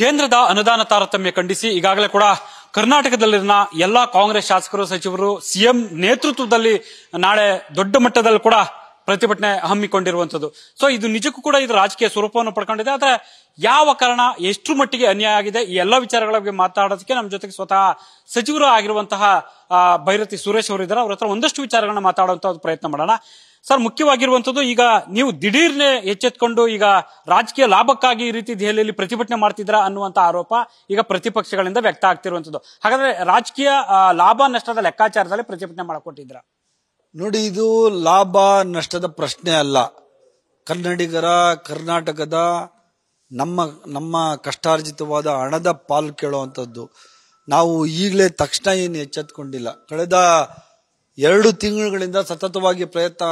ಕೇಂದ್ರದ ಅನುದಾನ ತಾರತಮ್ಯ ಖಂಡಿಸಿ ಈಗಾಗಲೇ ಕೂಡ ಕರ್ನಾಟಕದಲ್ಲಿನ ಎಲ್ಲಾ ಕಾಂಗ್ರೆಸ್ ಶಾಸಕರು ಸಚಿವರು ಸಿಎಂ ನೇತೃತ್ವದಲ್ಲಿ ನಾಳೆ ದೊಡ್ಡ ಮಟ್ಟದಲ್ಲಿ ಕೂಡ ಪ್ರತಿಭಟನೆ ಹಮ್ಮಿಕೊಂಡಿರುವಂತದ್ದು ಸೊ ಇದು ನಿಜಕ್ಕೂ ಕೂಡ ಇದು ರಾಜಕೀಯ ಸ್ವರೂಪವನ್ನು ಪಡ್ಕೊಂಡಿದೆ ಆದ್ರೆ ಯಾವ ಕಾರಣ ಎಷ್ಟು ಮಟ್ಟಿಗೆ ಅನ್ಯಾಯ ಆಗಿದೆ ಈ ಎಲ್ಲ ವಿಚಾರಗಳ ಬಗ್ಗೆ ಮಾತಾಡೋದಕ್ಕೆ ನಮ್ಮ ಜೊತೆಗೆ ಸ್ವತಃ ಸಚಿವರು ಆಗಿರುವಂತಹ ಭೈರತಿ ಸುರೇಶ್ ಅವರಿದ್ದಾರೆ ಅವ್ರ ಹತ್ರ ಒಂದಷ್ಟು ವಿಚಾರಗಳನ್ನ ಮಾತಾಡುವಂತಹ ಪ್ರಯತ್ನ ಮಾಡೋಣ ಸರ್ ಮುಖ್ಯವಾಗಿರುವಂತದ್ದು ಈಗ ನೀವು ದಿಢೀರ್ನೆ ಎಚ್ಚೆತ್ಕೊಂಡು ಈಗ ರಾಜಕೀಯ ಲಾಭಕ್ಕಾಗಿ ಈ ರೀತಿ ದೆಹಲಿಯಲ್ಲಿ ಪ್ರತಿಭಟನೆ ಮಾಡ್ತಿದ್ದೀರಾ ಅನ್ನುವಂತ ಆರೋಪ ಈಗ ಪ್ರತಿಪಕ್ಷಗಳಿಂದ ವ್ಯಕ್ತ ಆಗ್ತಿರುವಂತದ್ದು ಹಾಗಾದ್ರೆ ರಾಜಕೀಯ ಲಾಭ ನಷ್ಟದ ಲೆಕ್ಕಾಚಾರದಲ್ಲಿ ಪ್ರತಿಭಟನೆ ಮಾಡ್ಕೊಟ್ಟಿದ್ರ ನೋಡಿ ಇದು ಲಾಭ ನಷ್ಟದ ಪ್ರಶ್ನೆ ಅಲ್ಲ ಕನ್ನಡಿಗರ ಕರ್ನಾಟಕದ ನಮ್ಮ ನಮ್ಮ ಕಷ್ಟಾರ್ಜಿತವಾದ ಹಣದ ಪಾಲು ಕೇಳುವಂಥದ್ದು ನಾವು ಈಗಲೇ ತಕ್ಷಣ ಏನು ಎಚ್ಚೆತ್ಕೊಂಡಿಲ್ಲ ಕಳೆದ ಎರಡು ತಿಂಗಳುಗಳಿಂದ ಸತತವಾಗಿ ಪ್ರಯತ್ನ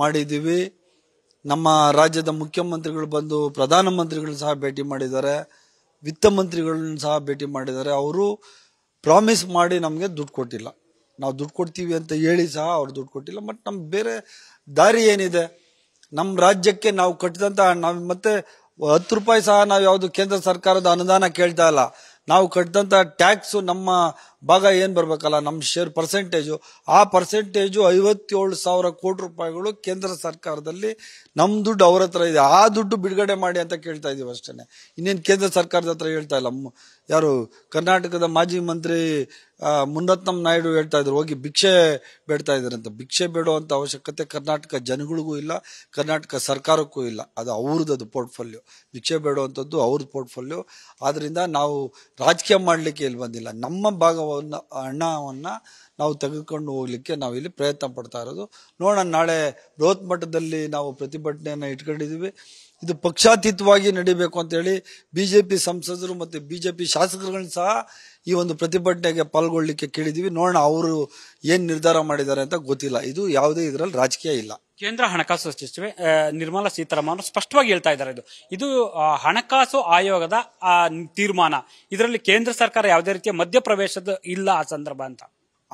ಮಾಡಿದ್ದೀವಿ ನಮ್ಮ ರಾಜ್ಯದ ಮುಖ್ಯಮಂತ್ರಿಗಳು ಬಂದು ಪ್ರಧಾನಮಂತ್ರಿಗಳನ್ನ ಸಹ ಭೇಟಿ ಮಾಡಿದ್ದಾರೆ ವಿತ್ತ ಮಂತ್ರಿಗಳನ್ನ ಸಹ ಭೇಟಿ ಮಾಡಿದ್ದಾರೆ ಅವರು ಪ್ರಾಮಿಸ್ ಮಾಡಿ ನಮಗೆ ದುಡ್ಡು ಕೊಟ್ಟಿಲ್ಲ ನಾವು ದುಡ್ಡು ಕೊಡ್ತೀವಿ ಅಂತ ಹೇಳಿ ಸಹ ಅವ್ರು ದುಡ್ಡು ಕೊಟ್ಟಿಲ್ಲ ಬಟ್ ನಮ್ಮ ಬೇರೆ ದಾರಿ ಏನಿದೆ ನಮ್ಮ ರಾಜ್ಯಕ್ಕೆ ನಾವು ಕಟ್ಟಿದಂಥ ನಾವು ಮತ್ತೆ ಹತ್ತು ರೂಪಾಯಿ ಸಹ ನಾವು ಯಾವುದು ಕೇಂದ್ರ ಸರ್ಕಾರದ ಅನುದಾನ ಕೇಳ್ತಾ ಇಲ್ಲ ನಾವು ಕಟ್ಟಿದಂಥ ಟ್ಯಾಕ್ಸು ನಮ್ಮ ಭಾಗ ಏನು ಬರಬೇಕಲ್ಲ ನಮ್ಮ ಶೇರ್ ಪರ್ಸೆಂಟೇಜು ಆ ಪರ್ಸೆಂಟೇಜು ಐವತ್ತೇಳು ಸಾವಿರ ಕೋಟಿ ರೂಪಾಯಿಗಳು ಕೇಂದ್ರ ಸರ್ಕಾರದಲ್ಲಿ ನಮ್ಮ ದುಡ್ಡು ಅವ್ರ ಹತ್ರ ಇದೆ ಆ ದುಡ್ಡು ಬಿಡುಗಡೆ ಮಾಡಿ ಅಂತ ಕೇಳ್ತಾ ಇದೀವಿ ಅಷ್ಟೇ ಇನ್ನೇನು ಕೇಂದ್ರ ಸರ್ಕಾರದ ಹತ್ರ ಹೇಳ್ತಾ ಇಲ್ಲ ಯಾರು ಕರ್ನಾಟಕದ ಮಾಜಿ ಮಂತ್ರಿ ಮುನ್ನತ್ನಂ ನಾಯ್ಡು ಹೇಳ್ತಾ ಇದ್ರು ಹೋಗಿ ಭಿಕ್ಷೆ ಬೇಡ್ತಾ ಅಂತ ಭಿಕ್ಷೆ ಅಂತ ಅವಶ್ಯಕತೆ ಕರ್ನಾಟಕ ಜನಗಳಿಗೂ ಇಲ್ಲ ಕರ್ನಾಟಕ ಸರ್ಕಾರಕ್ಕೂ ಇಲ್ಲ ಅದು ಅವ್ರದ್ದು ಅದು ಪೋರ್ಟ್ಫೋಲಿಯೋ ಭಿಕ್ಷೆ ಬೇಡುವಂಥದ್ದು ಅವ್ರದ್ದು ಪೋರ್ಟ್ಫೋಲಿಯೋ ಆದ್ದರಿಂದ ನಾವು ರಾಜಕೀಯ ಮಾಡಲಿಕ್ಕೆ ಇಲ್ಲಿ ಬಂದಿಲ್ಲ ನಮ್ಮ ಭಾಗವ ಹಣವನ್ನು ನಾವು ತೆಗೆದುಕೊಂಡು ಹೋಗ್ಲಿಕ್ಕೆ ನಾವಿಲ್ಲಿ ಪ್ರಯತ್ನ ಪಡ್ತಾ ಇರೋದು ನೋಡೋಣ ನಾಳೆ ಬೃಹತ್ ಮಟ್ಟದಲ್ಲಿ ನಾವು ಪ್ರತಿಭಟನೆಯನ್ನು ಇಟ್ಕೊಂಡಿದ್ದೀವಿ ಇದು ಪಕ್ಷಾತೀತವಾಗಿ ನಡೀಬೇಕು ಅಂತೇಳಿ ಬಿ ಜೆ ಪಿ ಸಂಸದರು ಮತ್ತು ಬಿ ಜೆ ಪಿ ಶಾಸಕರುಗಳನ್ನ ಸಹ ಈ ಒಂದು ಪ್ರತಿಭಟನೆಗೆ ಪಾಲ್ಗೊಳ್ಳಲಿಕ್ಕೆ ಕೇಳಿದ್ದೀವಿ ನೋಡೋಣ ಅವರು ಏನು ನಿರ್ಧಾರ ಮಾಡಿದ್ದಾರೆ ಅಂತ ಗೊತ್ತಿಲ್ಲ ಇದು ಯಾವುದೇ ಇದರಲ್ಲಿ ರಾಜಕೀಯ ಇಲ್ಲ ಕೇಂದ್ರ ಹಣಕಾಸು ಸಚಿವೆ ನಿರ್ಮಲಾ ಸೀತಾರಾಮನ್ ಸ್ಪಷ್ಟವಾಗಿ ಹೇಳ್ತಾ ಇದ್ದಾರೆ ಇದು ಇದು ಹಣಕಾಸು ಆಯೋಗದ ತೀರ್ಮಾನ ಇದರಲ್ಲಿ ಕೇಂದ್ರ ಸರ್ಕಾರ ಯಾವುದೇ ರೀತಿಯ ಮಧ್ಯಪ್ರವೇಶದ ಇಲ್ಲ ಆ ಸಂದರ್ಭ ಅಂತ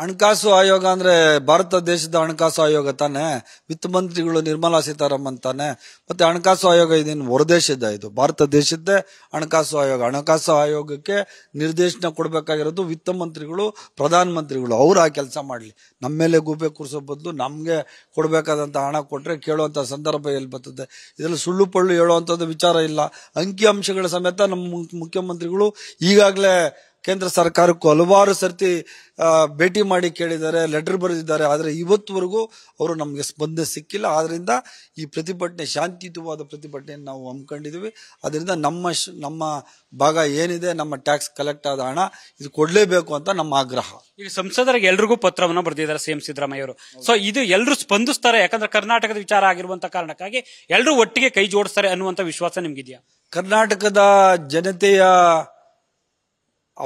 ಹಣಕಾಸು ಆಯೋಗ ಅಂದ್ರೆ ಭಾರತ ದೇಶದ ಹಣಕಾಸು ಆಯೋಗ ತಾನೆ ವಿತ್ತ ಮಂತ್ರಿಗಳು ನಿರ್ಮಲಾ ಸೀತಾರಾಮನ್ ತಾನೆ ಮತ್ತೆ ಹಣಕಾಸು ಆಯೋಗ ಇದೇನು ಹೊರದೇಶದ ಇದು ಭಾರತ ದೇಶದ್ದೇ ಹಣಕಾಸು ಆಯೋಗ ಹಣಕಾಸು ಆಯೋಗಕ್ಕೆ ನಿರ್ದೇಶನ ಕೊಡಬೇಕಾಗಿರೋದು ವಿತ್ತ ಮಂತ್ರಿಗಳು ಪ್ರಧಾನ ಮಂತ್ರಿಗಳು ಅವ್ರು ಆ ಕೆಲಸ ಮಾಡಲಿ ನಮ್ಮ ಮೇಲೆ ಗೂಬೆ ಕೂರಿಸೋ ಬದಲು ನಮಗೆ ಕೊಡಬೇಕಾದಂಥ ಹಣ ಕೊಟ್ಟರೆ ಕೇಳುವಂಥ ಸಂದರ್ಭ ಎಲ್ಲಿ ಬರ್ತದೆ ಇದರಲ್ಲಿ ಸುಳ್ಳು ಪಳ್ಳು ಹೇಳುವಂಥದ್ದು ವಿಚಾರ ಇಲ್ಲ ಅಂಕಿ ಅಂಶಗಳ ಸಮೇತ ನಮ್ಮ ಮುಖ್ಯಮಂತ್ರಿಗಳು ಈಗಾಗಲೇ ಕೇಂದ್ರ ಸರ್ಕಾರಕ್ಕೂ ಹಲವಾರು ಸರ್ತಿ ಭೇಟಿ ಮಾಡಿ ಕೇಳಿದ್ದಾರೆ ಲೆಟರ್ ಬರೆದಿದ್ದಾರೆ ಆದರೆ ಇವತ್ತುವರೆಗೂ ಅವರು ನಮಗೆ ಸ್ಪಂದನೆ ಸಿಕ್ಕಿಲ್ಲ ಆದ್ದರಿಂದ ಈ ಪ್ರತಿಭಟನೆ ಶಾಂತಿಯುತವಾದ ಪ್ರತಿಭಟನೆಯನ್ನು ನಾವು ಹಮ್ಮಿಕೊಂಡಿದ್ದೀವಿ ಅದರಿಂದ ನಮ್ಮ ನಮ್ಮ ಭಾಗ ಏನಿದೆ ನಮ್ಮ ಟ್ಯಾಕ್ಸ್ ಕಲೆಕ್ಟ್ ಆದ ಹಣ ಇದು ಕೊಡಲೇಬೇಕು ಅಂತ ನಮ್ಮ ಆಗ್ರಹ ಈಗ ಸಂಸದರಿಗೆ ಎಲ್ರಿಗೂ ಪತ್ರವನ್ನು ಬರೆದಿದ್ದಾರೆ ಸಿಎಂ ಸಿದ್ದರಾಮಯ್ಯ ಅವರು ಸೊ ಇದು ಎಲ್ಲರೂ ಸ್ಪಂದಿಸ್ತಾರೆ ಯಾಕಂದ್ರೆ ಕರ್ನಾಟಕದ ವಿಚಾರ ಆಗಿರುವಂತಹ ಕಾರಣಕ್ಕಾಗಿ ಎಲ್ಲರೂ ಒಟ್ಟಿಗೆ ಕೈ ಜೋಡಿಸ್ತಾರೆ ಅನ್ನುವಂಥ ವಿಶ್ವಾಸ ನಿಮ್ಗಿದೆಯಾ ಕರ್ನಾಟಕದ ಜನತೆಯ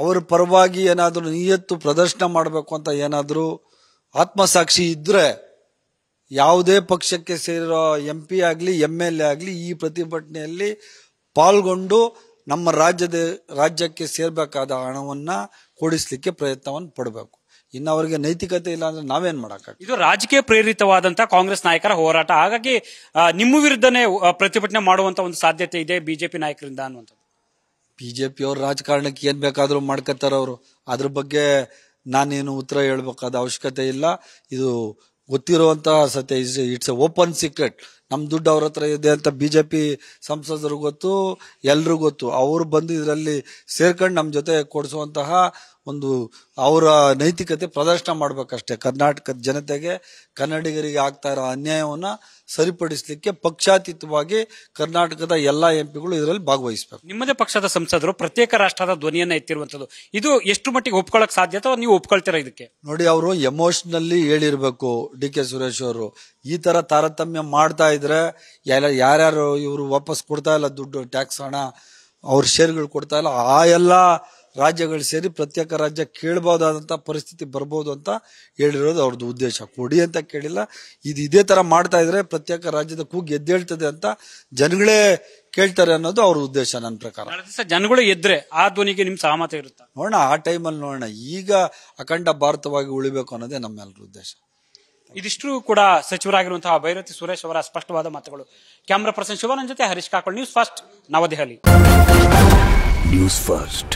ಅವರ ಪರವಾಗಿ ಏನಾದರೂ ನಿಯತ್ತು ಪ್ರದರ್ಶನ ಮಾಡಬೇಕು ಅಂತ ಏನಾದರೂ ಆತ್ಮಸಾಕ್ಷಿ ಇದ್ದರೆ ಯಾವುದೇ ಪಕ್ಷಕ್ಕೆ ಸೇರಿರೋ ಎಂ ಪಿ ಆಗಲಿ ಎಮ್ ಎಲ್ ಎ ಆಗಲಿ ಈ ಪ್ರತಿಭಟನೆಯಲ್ಲಿ ಪಾಲ್ಗೊಂಡು ನಮ್ಮ ರಾಜ್ಯದ ರಾಜ್ಯಕ್ಕೆ ಸೇರಬೇಕಾದ ಹಣವನ್ನು ಕೊಡಿಸ್ಲಿಕ್ಕೆ ಪ್ರಯತ್ನವನ್ನು ಪಡಬೇಕು ಇನ್ನು ಅವರಿಗೆ ನೈತಿಕತೆ ಇಲ್ಲ ಅಂದ್ರೆ ನಾವೇನ್ ಮಾಡಕ್ ಇದು ರಾಜಕೀಯ ಪ್ರೇರಿತವಾದಂತಹ ಕಾಂಗ್ರೆಸ್ ನಾಯಕರ ಹೋರಾಟ ಹಾಗಾಗಿ ನಿಮ್ಮ ವಿರುದ್ಧನೇ ಪ್ರತಿಭಟನೆ ಮಾಡುವಂತ ಒಂದು ಸಾಧ್ಯತೆ ಇದೆ ಬಿಜೆಪಿ ನಾಯಕರಿಂದ ಅನ್ನುವಂಥ ಅವ್ರ ರಾಜಕಾರಣಕ್ಕೆ ಏನು ಬೇಕಾದರೂ ಮಾಡ್ಕೋತಾರೆ ಅವರು ಅದ್ರ ಬಗ್ಗೆ ನಾನೇನು ಉತ್ತರ ಹೇಳ್ಬೇಕಾದ ಅವಶ್ಯಕತೆ ಇಲ್ಲ ಇದು ಗೊತ್ತಿರುವಂತ ಸತ್ಯ ಇಟ್ಸ್ ಎ ಓಪನ್ ಸೀಕ್ರೆಟ್ ನಮ್ಮ ದುಡ್ಡು ಅವ್ರ ಹತ್ರ ಇದೆ ಅಂತ ಬಿ ಜೆ ಪಿ ಸಂಸದರು ಗೊತ್ತು ಎಲ್ರಿಗೂ ಗೊತ್ತು ಅವರು ಬಂದು ಇದರಲ್ಲಿ ಸೇರ್ಕೊಂಡು ನಮ್ಮ ಜೊತೆ ಕೊಡಿಸುವಂತಹ ಒಂದು ಅವರ ನೈತಿಕತೆ ಪ್ರದರ್ಶನ ಮಾಡ್ಬೇಕಷ್ಟೇ ಕರ್ನಾಟಕದ ಜನತೆಗೆ ಕನ್ನಡಿಗರಿಗೆ ಆಗ್ತಾ ಇರೋ ಅನ್ಯಾಯವನ್ನು ಸರಿಪಡಿಸಲಿಕ್ಕೆ ಪಕ್ಷಾತೀತವಾಗಿ ಕರ್ನಾಟಕದ ಎಲ್ಲಾ ಎಂಪಿಗಳು ಇದರಲ್ಲಿ ಭಾಗವಹಿಸಬೇಕು ನಿಮ್ಮದೇ ಪಕ್ಷದ ಸಂಸದರು ಪ್ರತ್ಯೇಕ ರಾಷ್ಟ್ರದ ಧ್ವನಿಯನ್ನ ಎತ್ತಿರುವಂತದ್ದು ಇದು ಎಷ್ಟು ಮಟ್ಟಿಗೆ ಒಪ್ಕೊಳ್ಳಕ್ ಸಾಧ್ಯ ಅಥವಾ ನೀವು ಒಪ್ಕೊಳ್ತೀರಾ ಇದಕ್ಕೆ ನೋಡಿ ಅವರು ಎಮೋಷನಲ್ಲಿ ಹೇಳಿರ್ಬೇಕು ಡಿ ಕೆ ಸುರೇಶ್ ಅವರು ಈ ತರ ತಾರತಮ್ಯ ಮಾಡ್ತಾ ಇದ್ರೆ ಎಲ್ಲ ಯಾರ್ಯಾರು ಇವರು ವಾಪಸ್ ಕೊಡ್ತಾ ಇಲ್ಲ ದುಡ್ಡು ಟ್ಯಾಕ್ಸ್ ಹಣ ಅವ್ರ ಶೇರ್ಗಳು ಕೊಡ್ತಾ ಇಲ್ಲ ಆ ಎಲ್ಲ ರಾಜ್ಯಗಳು ಸೇರಿ ಪ್ರತ್ಯೇಕ ರಾಜ್ಯ ಕೇಳಬಹುದಾದಂತಹ ಪರಿಸ್ಥಿತಿ ಬರಬಹುದು ಅಂತ ಹೇಳಿರೋದು ಅವ್ರದ್ದು ಉದ್ದೇಶ ಕೊಡಿ ಅಂತ ಕೇಳಿಲ್ಲ ಇದು ಇದೇ ತರ ಮಾಡ್ತಾ ಇದ್ರೆ ಪ್ರತ್ಯೇಕ ರಾಜ್ಯದ ಕೂಗ್ ಎದ್ದೇಳ್ತದೆ ಅಂತ ಜನಗಳೇ ಕೇಳ್ತಾರೆ ಅನ್ನೋದು ಅವ್ರ ಉದ್ದೇಶ ನನ್ನ ಪ್ರಕಾರ ಜನಗಳು ಎದ್ರೆ ಆ ಧ್ವನಿಗೆ ನಿಮ್ ಸಹಮತ ಇರುತ್ತೆ ನೋಡೋಣ ಆ ಟೈಮಲ್ಲಿ ನೋಡೋಣ ಈಗ ಅಖಂಡ ಭಾರತವಾಗಿ ಉಳಿಬೇಕು ಅನ್ನೋದೇ ನಮ್ಮೆಲ್ಲರ ಉದ್ದೇಶ ಇದಿಷ್ಟು ಕೂಡ ಸಚಿವರಾಗಿರುವಂತಹ ಭೈರತಿ ಸುರೇಶ್ ಅವರ ಸ್ಪಷ್ಟವಾದ ಮಾತುಗಳು ಕ್ಯಾಮ್ರಾ ಪರ್ಸನ್ ಶಿವಾನಂದ್ ಜೊತೆ Harish Kakol news first Navadehali news first